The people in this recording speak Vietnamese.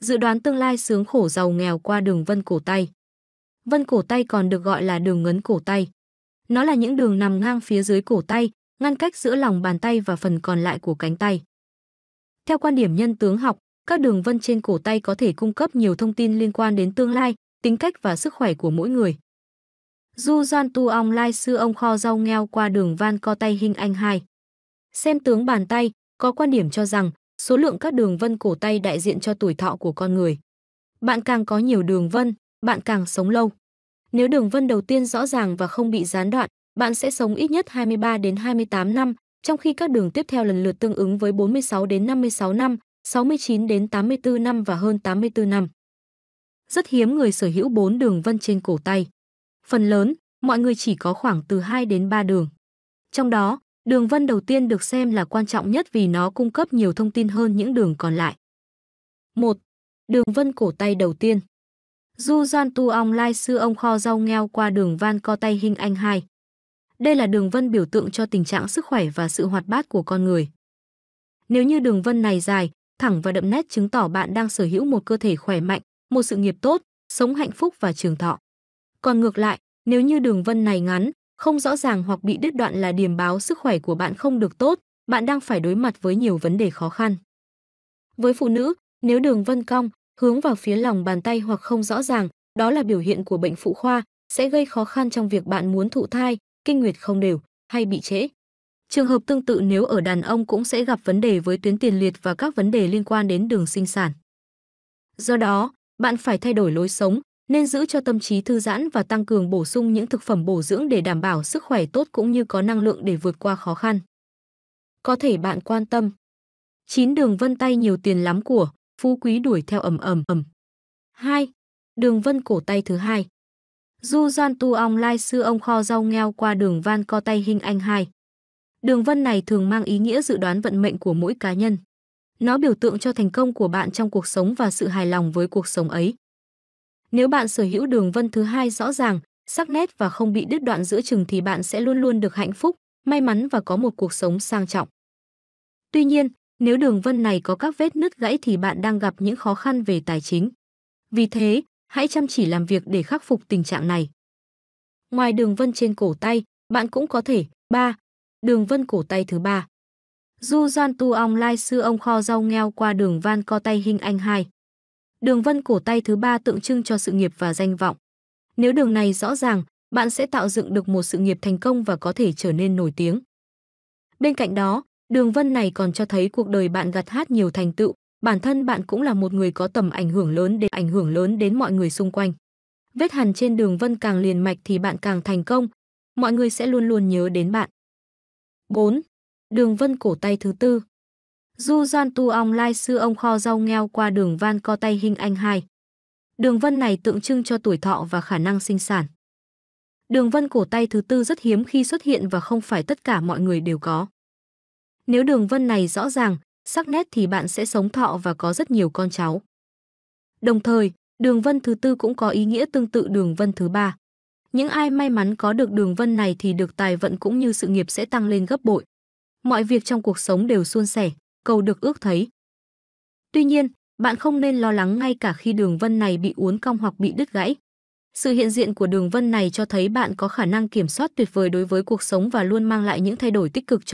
dự đoán tương lai sướng khổ giàu nghèo qua đường vân cổ tay. Vân cổ tay còn được gọi là đường ngấn cổ tay. Nó là những đường nằm ngang phía dưới cổ tay, ngăn cách giữa lòng bàn tay và phần còn lại của cánh tay. Theo quan điểm nhân tướng học, các đường vân trên cổ tay có thể cung cấp nhiều thông tin liên quan đến tương lai, tính cách và sức khỏe của mỗi người. Du Doan Tu Ong Lai Sư Ông Kho Rau Ngheo qua đường van co tay hình anh hai. Xem tướng bàn tay, có quan điểm cho rằng Số lượng các đường vân cổ tay đại diện cho tuổi thọ của con người. Bạn càng có nhiều đường vân, bạn càng sống lâu. Nếu đường vân đầu tiên rõ ràng và không bị gián đoạn, bạn sẽ sống ít nhất 23 đến 28 năm, trong khi các đường tiếp theo lần lượt tương ứng với 46 đến 56 năm, 69 đến 84 năm và hơn 84 năm. Rất hiếm người sở hữu 4 đường vân trên cổ tay. Phần lớn, mọi người chỉ có khoảng từ 2 đến 3 đường. Trong đó, Đường vân đầu tiên được xem là quan trọng nhất vì nó cung cấp nhiều thông tin hơn những đường còn lại. 1. Đường vân cổ tay đầu tiên Du Doan Tu Ong Lai Sư Ông Kho Rau Ngheo qua đường van co tay hình anh hai. Đây là đường vân biểu tượng cho tình trạng sức khỏe và sự hoạt bát của con người. Nếu như đường vân này dài, thẳng và đậm nét chứng tỏ bạn đang sở hữu một cơ thể khỏe mạnh, một sự nghiệp tốt, sống hạnh phúc và trường thọ. Còn ngược lại, nếu như đường vân này ngắn, không rõ ràng hoặc bị đứt đoạn là điểm báo sức khỏe của bạn không được tốt, bạn đang phải đối mặt với nhiều vấn đề khó khăn. Với phụ nữ, nếu đường vân cong, hướng vào phía lòng bàn tay hoặc không rõ ràng, đó là biểu hiện của bệnh phụ khoa, sẽ gây khó khăn trong việc bạn muốn thụ thai, kinh nguyệt không đều hay bị trễ. Trường hợp tương tự nếu ở đàn ông cũng sẽ gặp vấn đề với tuyến tiền liệt và các vấn đề liên quan đến đường sinh sản. Do đó, bạn phải thay đổi lối sống, nên giữ cho tâm trí thư giãn và tăng cường bổ sung những thực phẩm bổ dưỡng để đảm bảo sức khỏe tốt cũng như có năng lượng để vượt qua khó khăn. Có thể bạn quan tâm. 9 đường vân tay nhiều tiền lắm của, phú quý đuổi theo ầm ầm ầm. 2. Đường vân cổ tay thứ hai. Du Doan Tu Ong Lai Sư Ông Kho Rau Ngheo qua đường van co tay hình anh hai. Đường vân này thường mang ý nghĩa dự đoán vận mệnh của mỗi cá nhân. Nó biểu tượng cho thành công của bạn trong cuộc sống và sự hài lòng với cuộc sống ấy. Nếu bạn sở hữu đường vân thứ hai rõ ràng, sắc nét và không bị đứt đoạn giữa chừng thì bạn sẽ luôn luôn được hạnh phúc, may mắn và có một cuộc sống sang trọng. Tuy nhiên, nếu đường vân này có các vết nứt gãy thì bạn đang gặp những khó khăn về tài chính. Vì thế, hãy chăm chỉ làm việc để khắc phục tình trạng này. Ngoài đường vân trên cổ tay, bạn cũng có thể 3. Đường vân cổ tay thứ ba. Du Doan Tu Ong Lai Sư Ông Kho Rau Ngheo qua đường van co tay hình anh hai. Đường vân cổ tay thứ ba tượng trưng cho sự nghiệp và danh vọng. Nếu đường này rõ ràng, bạn sẽ tạo dựng được một sự nghiệp thành công và có thể trở nên nổi tiếng. Bên cạnh đó, đường vân này còn cho thấy cuộc đời bạn gặt hát nhiều thành tựu, bản thân bạn cũng là một người có tầm ảnh hưởng lớn để ảnh hưởng lớn đến mọi người xung quanh. Vết hằn trên đường vân càng liền mạch thì bạn càng thành công, mọi người sẽ luôn luôn nhớ đến bạn. 4. Đường vân cổ tay thứ tư Du Doan Tu Ong Lai Sư Ông Kho Rau Ngheo qua đường van co tay hình anh hai. Đường vân này tượng trưng cho tuổi thọ và khả năng sinh sản. Đường vân cổ tay thứ tư rất hiếm khi xuất hiện và không phải tất cả mọi người đều có. Nếu đường vân này rõ ràng, sắc nét thì bạn sẽ sống thọ và có rất nhiều con cháu. Đồng thời, đường vân thứ tư cũng có ý nghĩa tương tự đường vân thứ ba. Những ai may mắn có được đường vân này thì được tài vận cũng như sự nghiệp sẽ tăng lên gấp bội. Mọi việc trong cuộc sống đều suôn sẻ, cầu được ước thấy. Tuy nhiên, bạn không nên lo lắng ngay cả khi đường vân này bị uốn cong hoặc bị đứt gãy. Sự hiện diện của đường vân này cho thấy bạn có khả năng kiểm soát tuyệt vời đối với cuộc sống và luôn mang lại những thay đổi tích cực cho